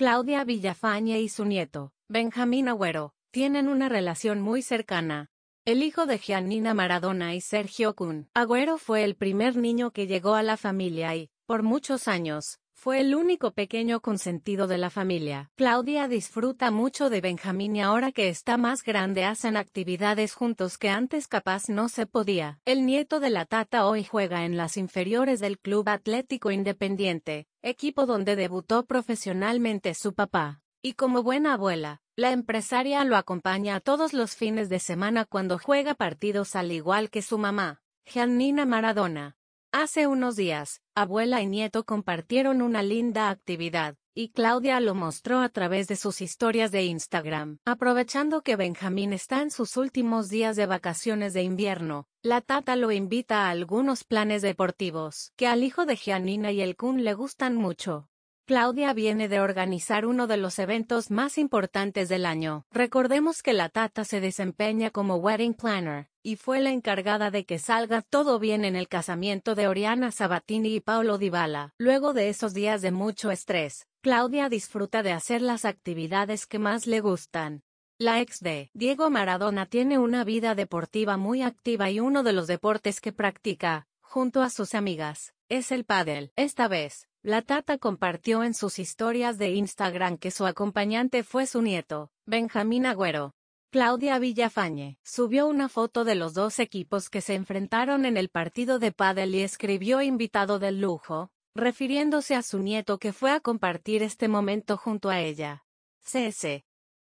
Claudia Villafañe y su nieto, Benjamín Agüero, tienen una relación muy cercana. El hijo de Giannina Maradona y Sergio Kun. Agüero fue el primer niño que llegó a la familia y, por muchos años, fue el único pequeño consentido de la familia. Claudia disfruta mucho de Benjamín y ahora que está más grande hacen actividades juntos que antes capaz no se podía. El nieto de la tata hoy juega en las inferiores del Club Atlético Independiente, equipo donde debutó profesionalmente su papá. Y como buena abuela, la empresaria lo acompaña a todos los fines de semana cuando juega partidos al igual que su mamá, Giannina Maradona. Hace unos días, abuela y nieto compartieron una linda actividad, y Claudia lo mostró a través de sus historias de Instagram. Aprovechando que Benjamín está en sus últimos días de vacaciones de invierno, la tata lo invita a algunos planes deportivos que al hijo de Gianina y el Kun le gustan mucho. Claudia viene de organizar uno de los eventos más importantes del año. Recordemos que la Tata se desempeña como wedding planner, y fue la encargada de que salga todo bien en el casamiento de Oriana Sabatini y Paolo Dybala. Luego de esos días de mucho estrés, Claudia disfruta de hacer las actividades que más le gustan. La ex de Diego Maradona tiene una vida deportiva muy activa y uno de los deportes que practica, junto a sus amigas, es el pádel. Esta vez, la Tata compartió en sus historias de Instagram que su acompañante fue su nieto, Benjamín Agüero. Claudia Villafañe subió una foto de los dos equipos que se enfrentaron en el partido de pádel y escribió invitado del lujo, refiriéndose a su nieto que fue a compartir este momento junto a ella. CS.